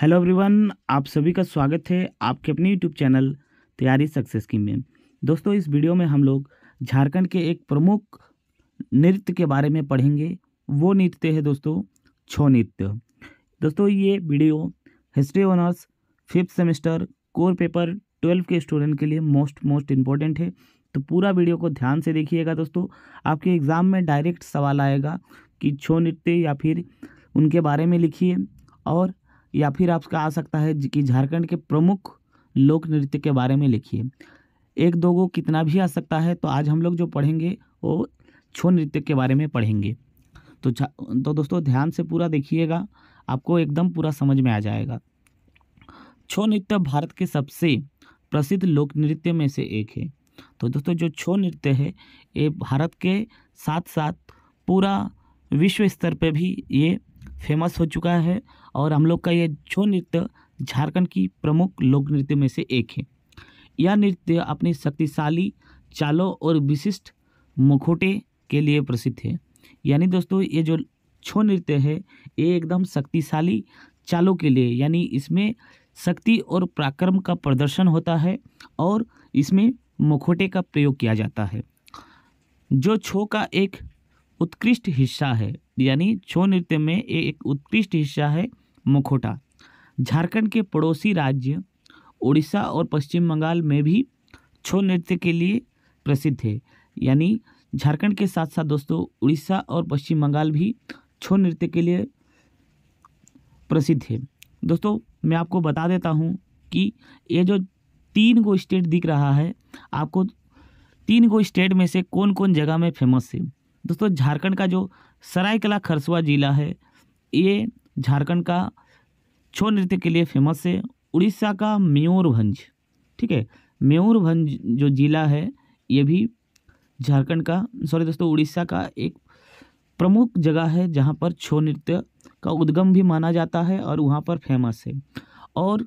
hello everyone आप सभी का स्वागत है आपके अपने यूट्यूब चैनल तैयारी सक्सेस की में दोस्तों इस वीडियो में हम लोग झारखंड के एक प्रमुख नृत्य के बारे में पढ़ेंगे वो नृत्य है दोस्तों छो नृत्य दोस्तों ये video history honours fifth semester core paper twelve के स्टूडेंट के लिए मोस्ट मोस्ट इम्पॉर्टेंट है तो पूरा वीडियो को ध्यान से देखिएगा दोस्तों आपके एग्ज़ाम में डायरेक्ट सवाल आएगा कि छो नृत्य या फिर उनके बारे में लिखिए और या फिर आपका आ सकता है कि झारखंड के प्रमुख लोक नृत्य के बारे में लिखिए एक दो गो कितना भी आ सकता है तो आज हम लोग जो पढ़ेंगे वो छो नृत्य के बारे में पढ़ेंगे तो तो दोस्तों ध्यान से पूरा देखिएगा आपको एकदम पूरा समझ में आ जाएगा छो नृत्य भारत के सबसे प्रसिद्ध लोक नृत्य में से एक है तो दोस्तों जो छो नृत्य है ये भारत के साथ साथ पूरा विश्व स्तर पे भी ये फेमस हो चुका है और हम लोग का यह छो नृत्य झारखंड की प्रमुख लोक नृत्य में से एक है यह नृत्य अपनी शक्तिशाली चालों और विशिष्ट मुखोटे के लिए प्रसिद्ध है यानी दोस्तों ये जो छो नृत्य है ये एकदम शक्तिशाली चालों के लिए यानी इसमें शक्ति और पराक्रम का प्रदर्शन होता है और इसमें मुखोटे का प्रयोग किया जाता है जो छो का एक उत्कृष्ट हिस्सा है यानी छो नृत्य में एक उत्कृष्ट हिस्सा है मुखोटा झारखंड के पड़ोसी राज्य उड़ीसा और पश्चिम बंगाल में भी छो नृत्य के लिए प्रसिद्ध है यानी झारखंड के साथ साथ दोस्तों उड़ीसा और पश्चिम बंगाल भी छो नृत्य के लिए प्रसिद्ध है दोस्तों मैं आपको बता देता हूँ कि ये जो तीन गो स्टेट दिख रहा है आपको तीन गो स्टेट में से कौन कौन जगह में फेमस है दोस्तों झारखंड का जो सरायकला खरसवा जिला है ये झारखंड का छो नृत्य के लिए फेमस है उड़ीसा का मयूरभंज ठीक है मयूरभंज जो जिला है ये भी झारखंड का सॉरी दोस्तों उड़ीसा का एक प्रमुख जगह है जहाँ पर छो नृत्य का उद्गम भी माना जाता है और वहाँ पर फेमस है और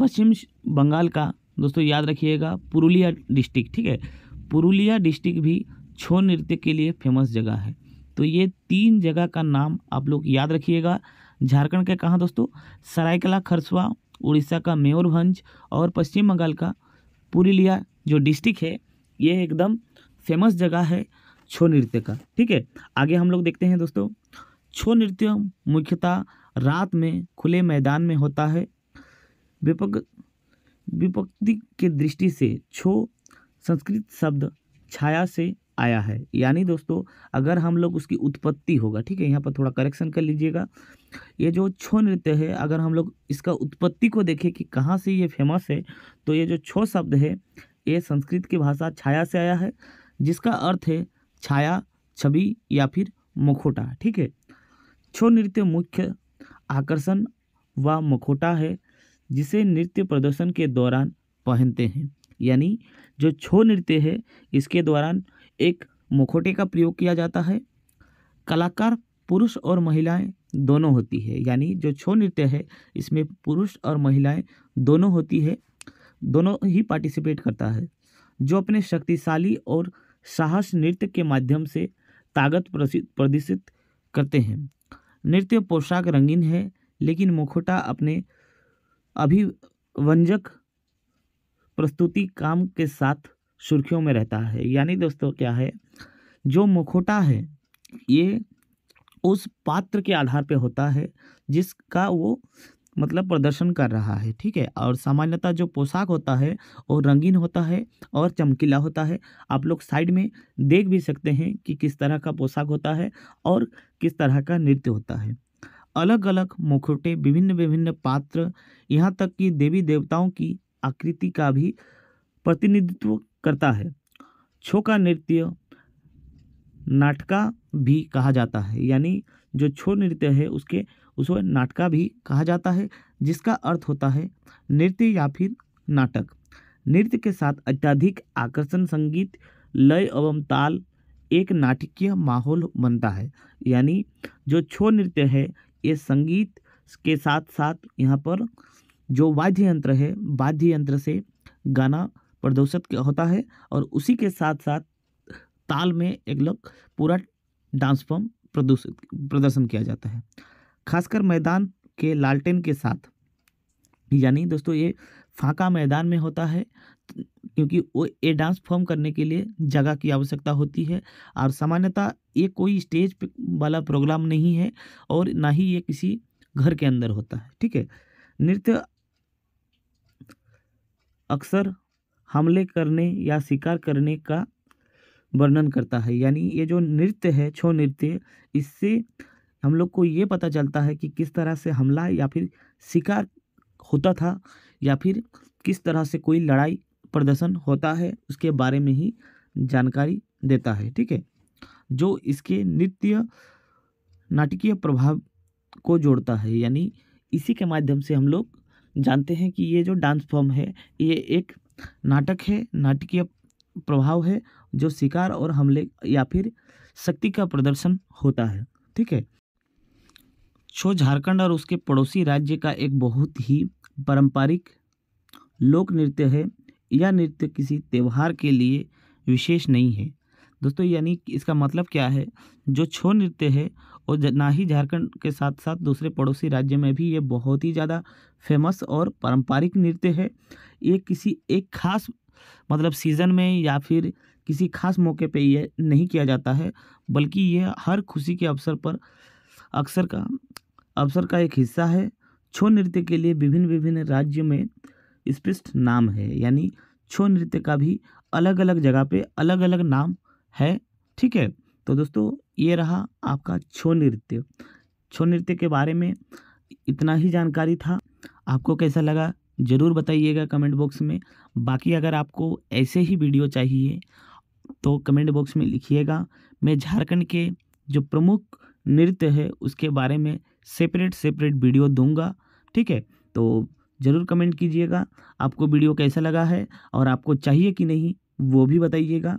पश्चिम बंगाल का दोस्तों याद रखिएगा पुरुलिया डिस्ट्रिक्ट ठीक है पुरुलिया डिस्ट्रिक्ट भी छो नृत्य के लिए फेमस जगह है तो ये तीन जगह का नाम आप लोग याद रखिएगा झारखंड के कहाँ दोस्तों सरायकला खरसवा उड़ीसा का मेयरभंज और पश्चिम बंगाल का पुरुलिया जो डिस्ट्रिक्ट है ये एकदम फेमस जगह है छो नृत्य का ठीक है आगे हम लोग देखते हैं दोस्तों छो नृत्य मुख्यतः रात में खुले मैदान में होता है विपक विपक्ति के दृष्टि से छो संस्कृत शब्द छाया से आया है यानी दोस्तों अगर हम लोग उसकी उत्पत्ति होगा ठीक है यहाँ पर थोड़ा करेक्शन कर लीजिएगा ये जो छो नृत्य है अगर हम लोग इसका उत्पत्ति को देखें कि कहाँ से ये फेमस है तो ये जो छो शब्द है ये संस्कृत की भाषा छाया से आया है जिसका अर्थ है छाया छवि या फिर मुखोटा ठीक है छो नृत्य मुख्य आकर्षण व मुखोटा है जिसे नृत्य प्रदर्शन के दौरान पहनते हैं यानी जो छो नृत्य है इसके दौरान एक मुखोटे का प्रयोग किया जाता है कलाकार पुरुष और महिलाएं दोनों होती है यानी जो छो नृत्य है इसमें पुरुष और महिलाएं दोनों होती है दोनों ही पार्टिसिपेट करता है जो अपने शक्तिशाली और साहस नृत्य के माध्यम से ताकत प्रदर्शित करते हैं नृत्य पोशाक रंगीन है लेकिन मुखोटा अपने अभिव्यंजक प्रस्तुति काम के साथ सुर्खियों में रहता है यानी दोस्तों क्या है जो मुखोटा है ये उस पात्र के आधार पे होता है जिसका वो मतलब प्रदर्शन कर रहा है ठीक है और सामान्यतः जो पोशाक होता है वो रंगीन होता है और चमकीला होता है आप लोग साइड में देख भी सकते हैं कि किस तरह का पोशाक होता है और किस तरह का नृत्य होता है अलग अलग मुखोटे विभिन्न विभिन्न पात्र यहाँ तक कि देवी देवताओं की आकृति का भी प्रतिनिधित्व करता है छो का नृत्य नाटका भी कहा जाता है यानी जो छो नृत्य है उसके उसे नाटका भी कहा जाता है जिसका अर्थ होता है नृत्य या फिर नाटक नृत्य के साथ अत्यधिक आकर्षण संगीत लय एवं ताल एक नाटकीय माहौल बनता है यानी जो छो नृत्य है ये संगीत के साथ साथ यहाँ पर जो वाद्य यंत्र है वाद्य यंत्र से गाना प्रदूषित होता है और उसी के साथ साथ ताल में एक लोग पूरा डांस फॉर्म प्रदूषित प्रदर्शन किया जाता है खासकर मैदान के लालटेन के साथ यानी दोस्तों ये फाका मैदान में होता है क्योंकि वो ये डांस फॉर्म करने के लिए जगह की आवश्यकता होती है और सामान्यतः ये कोई स्टेज वाला प्रोग्राम नहीं है और ना ही ये किसी घर के अंदर होता है ठीक है नृत्य अक्सर हमले करने या शिकार करने का वर्णन करता है यानी ये जो नृत्य है छो नृत्य इससे हम लोग को ये पता चलता है कि किस तरह से हमला या फिर शिकार होता था या फिर किस तरह से कोई लड़ाई प्रदर्शन होता है उसके बारे में ही जानकारी देता है ठीक है जो इसके नृत्य नाटकीय प्रभाव को जोड़ता है यानी इसी के माध्यम से हम लोग जानते हैं कि ये जो डांस फॉर्म है ये एक नाटक है नाटकीय प्रभाव है जो शिकार और हमले या फिर शक्ति का प्रदर्शन होता है ठीक है छो झारखंड और उसके पड़ोसी राज्य का एक बहुत ही पारंपरिक लोक नृत्य है यह नृत्य किसी त्यौहार के लिए विशेष नहीं है दोस्तों यानी इसका मतलब क्या है जो छो नृत्य है और ना ही झारखंड के साथ साथ दूसरे पड़ोसी राज्य में भी ये बहुत ही ज़्यादा फेमस और पारंपरिक नृत्य है ये किसी एक खास मतलब सीज़न में या फिर किसी खास मौके पे ये नहीं किया जाता है बल्कि ये हर खुशी के अवसर पर अक्सर का अवसर का एक हिस्सा है छो नृत्य के लिए विभिन्न विभिन्न राज्य में स्पष्ट नाम है यानी छो नृत्य का भी अलग अलग जगह पे अलग अलग नाम है ठीक है तो दोस्तों ये रहा आपका छो नृत्य छो नृत्य के बारे में इतना ही जानकारी था आपको कैसा लगा ज़रूर बताइएगा कमेंट बॉक्स में बाकी अगर आपको ऐसे ही वीडियो चाहिए तो कमेंट बॉक्स में लिखिएगा मैं झारखंड के जो प्रमुख नृत्य है उसके बारे में सेपरेट सेपरेट वीडियो दूंगा ठीक है तो ज़रूर कमेंट कीजिएगा आपको वीडियो कैसा लगा है और आपको चाहिए कि नहीं वो भी बताइएगा